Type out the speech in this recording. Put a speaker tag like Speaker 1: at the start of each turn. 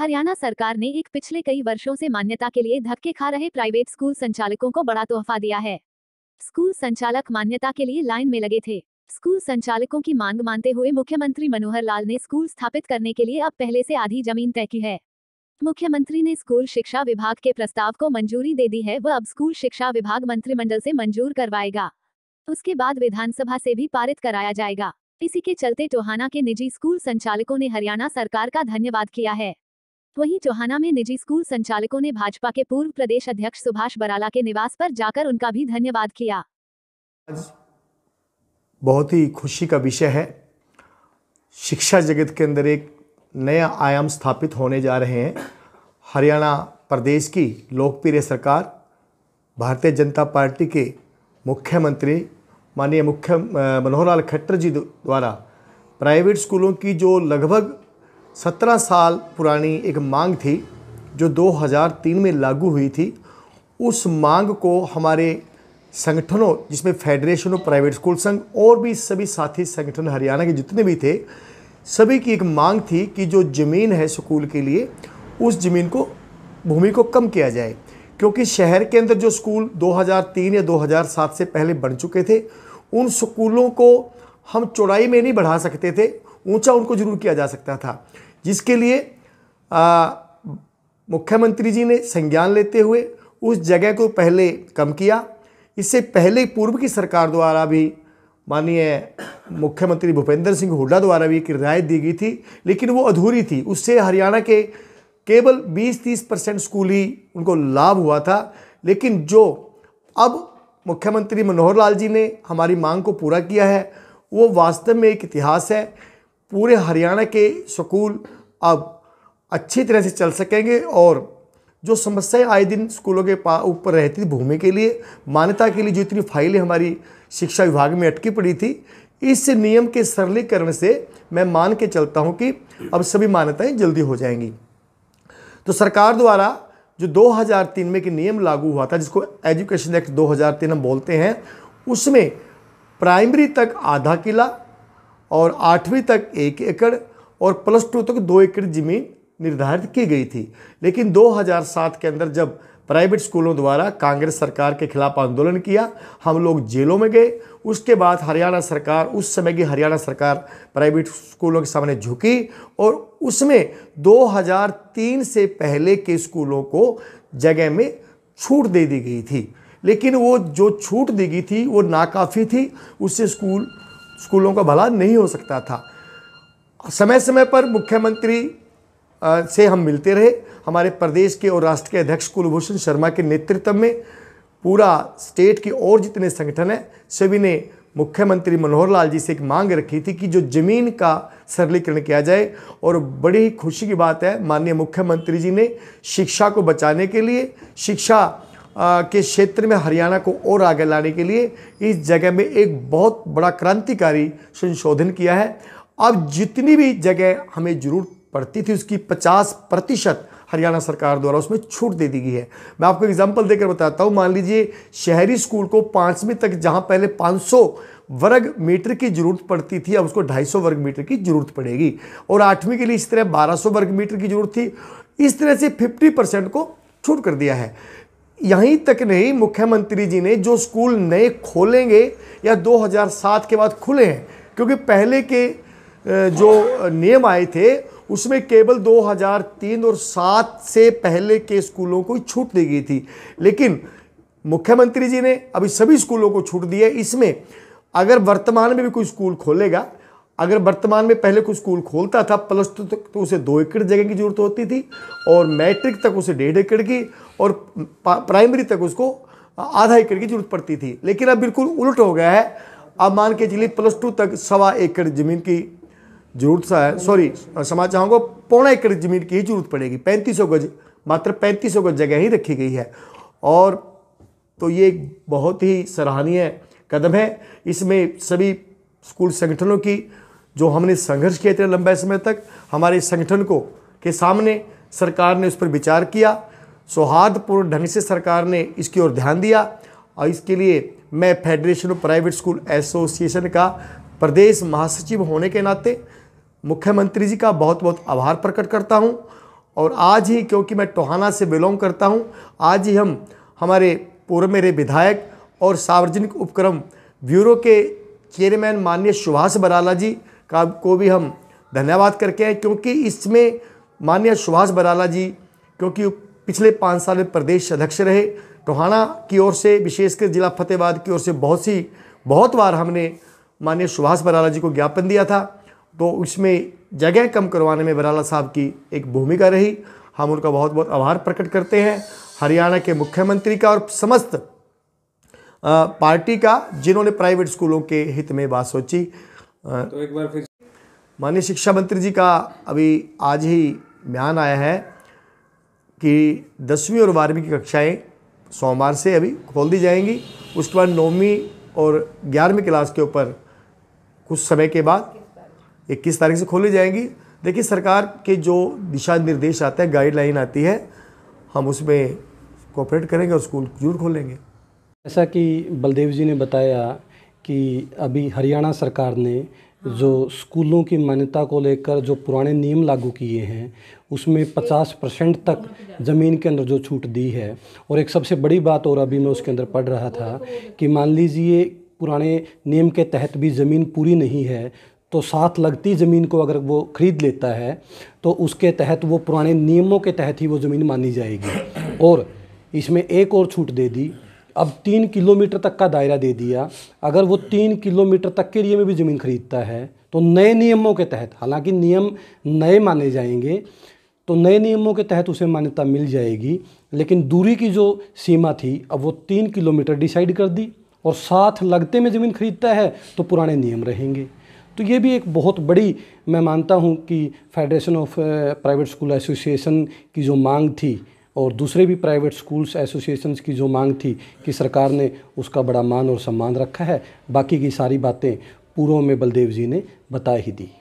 Speaker 1: हरियाणा सरकार ने एक पिछले कई वर्षों से मान्यता के लिए धक्के खा रहे प्राइवेट स्कूल संचालकों को बड़ा तोहफा दिया है स्कूल संचालक मान्यता के लिए लाइन में लगे थे स्कूल संचालकों की मांग मानते हुए मुख्यमंत्री मनोहर लाल ने स्कूल स्थापित करने के लिए अब पहले से आधी जमीन तय की है मुख्यमंत्री ने स्कूल शिक्षा विभाग के प्रस्ताव को मंजूरी दे दी है वह अब स्कूल शिक्षा विभाग मंत्रिमंडल से मंजूर करवाएगा उसके बाद विधानसभा से भी पारित कराया जाएगा इसी के चलते टोहाना के निजी स्कूल संचालकों ने हरियाणा सरकार का धन्यवाद किया है वहीं चौहाना में निजी स्कूल संचालकों ने भाजपा के पूर्व प्रदेश अध्यक्ष सुभाष बराला के निवास पर जाकर उनका भी धन्यवाद किया आज बहुत ही खुशी का विषय है शिक्षा जगत के अंदर एक नया आयाम स्थापित होने जा रहे हैं हरियाणा प्रदेश की लोकप्रिय सरकार भारतीय जनता पार्टी के मुख्यमंत्री माननीय मुख्य मनोहर लाल खट्टर जी द्वारा प्राइवेट स्कूलों की जो लगभग सत्रह साल पुरानी एक मांग थी जो 2003 में लागू हुई थी उस मांग को हमारे संगठनों जिसमें फेडरेशन ऑफ प्राइवेट स्कूल संघ और भी सभी साथी संगठन हरियाणा के जितने भी थे सभी की एक मांग थी कि जो ज़मीन है स्कूल के लिए उस ज़मीन को भूमि को कम किया जाए क्योंकि शहर के अंदर जो स्कूल 2003 या 2007 से पहले बन चुके थे उन स्कूलों को हम चौड़ाई में नहीं बढ़ा सकते थे ऊंचा उनको जरूर किया जा सकता था जिसके लिए मुख्यमंत्री जी ने संज्ञान लेते हुए उस जगह को पहले कम किया इससे पहले पूर्व की सरकार द्वारा भी माननीय मुख्यमंत्री भूपेंद्र सिंह हुड्डा द्वारा भी एक रियायत दी गई थी लेकिन वो अधूरी थी उससे हरियाणा के केवल 20-30 परसेंट स्कूल ही उनको लाभ हुआ था लेकिन जो अब मुख्यमंत्री मनोहर लाल जी ने हमारी मांग को पूरा किया है वो वास्तव में एक इतिहास है पूरे हरियाणा के स्कूल अब अच्छी तरह से चल सकेंगे और जो समस्याएं आए दिन स्कूलों के पा ऊपर रहती थी भूमि के लिए मान्यता के लिए जो इतनी फाइलें हमारी शिक्षा विभाग में अटकी पड़ी थी इस नियम के सरलीकरण से मैं मान के चलता हूं कि अब सभी मान्यताएं जल्दी हो जाएंगी तो सरकार द्वारा जो 2003 में के नियम लागू हुआ था जिसको एजुकेशन एक्ट 2003 हम बोलते हैं उसमें प्राइमरी तक आधा किला और आठवीं तक एक एकड़ और प्लस टू तक दो एकड़ ज़मीन निर्धारित की गई थी लेकिन 2007 के अंदर जब प्राइवेट स्कूलों द्वारा कांग्रेस सरकार के खिलाफ आंदोलन किया हम लोग जेलों में गए उसके बाद हरियाणा सरकार उस समय की हरियाणा सरकार प्राइवेट स्कूलों के सामने झुकी और उसमें 2003 से पहले के स्कूलों को जगह में छूट दे दी गई थी लेकिन वो जो छूट दी गई थी वो नाकाफ़ी थी उससे स्कूल स्कूलों का भला नहीं हो सकता था समय समय पर मुख्यमंत्री से हम मिलते रहे हमारे प्रदेश के और राष्ट्र के अध्यक्ष कुलभूषण शर्मा के नेतृत्व में पूरा स्टेट की और जितने संगठन हैं सभी ने मुख्यमंत्री मनोहर लाल जी से एक मांग रखी थी कि जो ज़मीन का सरलीकरण किया जाए और बड़ी ही खुशी की बात है माननीय मुख्यमंत्री जी ने शिक्षा को बचाने के लिए शिक्षा के क्षेत्र में हरियाणा को और आगे लाने के लिए इस जगह में एक बहुत बड़ा क्रांतिकारी संशोधन किया है अब जितनी भी जगह हमें जरूरत पड़ती थी उसकी 50 प्रतिशत हरियाणा सरकार द्वारा उसमें छूट दे दी गई है मैं आपको एग्जांपल देकर बताता हूँ मान लीजिए शहरी स्कूल को पाँचवीं तक जहाँ पहले 500 वर्ग मीटर की जरूरत पड़ती थी अब उसको 250 वर्ग मीटर की जरूरत पड़ेगी और आठवीं के लिए इस तरह 1200 वर्ग मीटर की जरूरत थी इस तरह से 50 परसेंट को छूट कर दिया है यहीं तक नहीं मुख्यमंत्री जी ने जो स्कूल नए खोलेंगे या 2007 के बाद खुले हैं क्योंकि पहले के जो नियम आए थे उसमें केवल 2003 और 7 से पहले के स्कूलों को छूट दी गई थी लेकिन मुख्यमंत्री जी ने अभी सभी स्कूलों को छूट दी है इसमें अगर वर्तमान में भी कोई स्कूल खोलेगा अगर वर्तमान में पहले कोई स्कूल खोलता था प्लस टू तक तो उसे दो एकड़ जगह की जरूरत होती थी और मैट्रिक तक उसे डेढ़ एकड़ की और प्राइमरी तक उसको आधा एकड़ की जरूरत पड़ती थी लेकिन अब बिल्कुल उल्ट हो गया है अब मान के चलिए प्लस टू तक सवा एकड़ ज़मीन की जरूरत है सॉरी समाज चाहूँगा पौना एकड़ ज़मीन की ही जरूरत पड़ेगी पैंतीस गज मात्र पैंतीस गज जगह ही रखी गई है और तो ये एक बहुत ही सराहनीय कदम है इसमें सभी स्कूल संगठनों की जो हमने संघर्ष किया इतने लंबे समय तक हमारे संगठन को के सामने सरकार ने उस पर विचार किया सौहार्दपूर्ण ढंग से सरकार ने इसकी ओर ध्यान दिया और इसके लिए मैं Federation of Private School Association का प्रदेश महासचिव होने के नाते मुख्यमंत्री जी का बहुत बहुत आभार प्रकट करता हूँ और आज ही क्योंकि मैं टोहाना से बिलोंग करता हूँ आज ही हम हमारे पूर्व मेरे विधायक और सार्वजनिक उपक्रम ब्यूरो के चेयरमैन माननीय सुभाष बराला जी का को भी हम धन्यवाद करके हैं क्योंकि इसमें माननीय सुभाष बराला जी क्योंकि पिछले पाँच साल में प्रदेश अध्यक्ष रहे टोहाना की ओर से विशेषकर जिला फतेहबाद की ओर से बहुत सी बहुत बार हमने माननीय सुभाष बराला जी को ज्ञापन दिया था तो उसमें जगह कम करवाने में बराला साहब की एक भूमिका रही हम उनका बहुत बहुत आभार प्रकट करते हैं हरियाणा के मुख्यमंत्री का और समस्त पार्टी का जिन्होंने प्राइवेट स्कूलों के हित में बात सोची हाँ। तो एक बार फिर माननीय शिक्षा मंत्री जी का अभी आज ही बयान आया है कि दसवीं और बारहवीं की कक्षाएं सोमवार से अभी खोल दी जाएंगी उसके बाद नौवीं और ग्यारहवीं क्लास के ऊपर कुछ समय के बाद इक्कीस तारीख से खोली जाएंगी देखिए सरकार के जो दिशा निर्देश आते
Speaker 2: हैं गाइडलाइन आती है हम उसमें कोऑपरेट करेंगे और स्कूल जरूर खोलेंगे जैसा कि बलदेव जी ने बताया कि अभी हरियाणा सरकार ने जो स्कूलों की मान्यता को लेकर जो पुराने नियम लागू किए हैं उसमें 50 परसेंट तक ज़मीन के अंदर जो छूट दी है और एक सबसे बड़ी बात और अभी मैं उसके अंदर पढ़ रहा था कि मान लीजिए पुराने नियम के तहत भी ज़मीन पूरी नहीं है तो साथ लगती ज़मीन को अगर वो ख़रीद लेता है तो उसके तहत वो पुराने नियमों के तहत ही वो ज़मीन मानी जाएगी और इसमें एक और छूट दे दी अब तीन किलोमीटर तक का दायरा दे दिया अगर वो तीन किलोमीटर तक के लिए में भी ज़मीन खरीदता है तो नए नियमों के तहत हालांकि नियम नए माने जाएंगे तो नए नियमों के तहत उसे मान्यता मिल जाएगी लेकिन दूरी की जो सीमा थी अब वो तीन किलोमीटर डिसाइड कर दी और साथ लगते में ज़मीन खरीदता है तो पुराने नियम रहेंगे तो ये भी एक बहुत बड़ी मैं मानता हूँ कि Federation of Private School Association की जो मांग थी और दूसरे भी प्राइवेट स्कूल्स एसोसिएशंस की जो मांग थी कि सरकार ने उसका बड़ा मान और सम्मान रखा है बाकी की सारी बातें पूर्व में बलदेव जी ने बता ही दी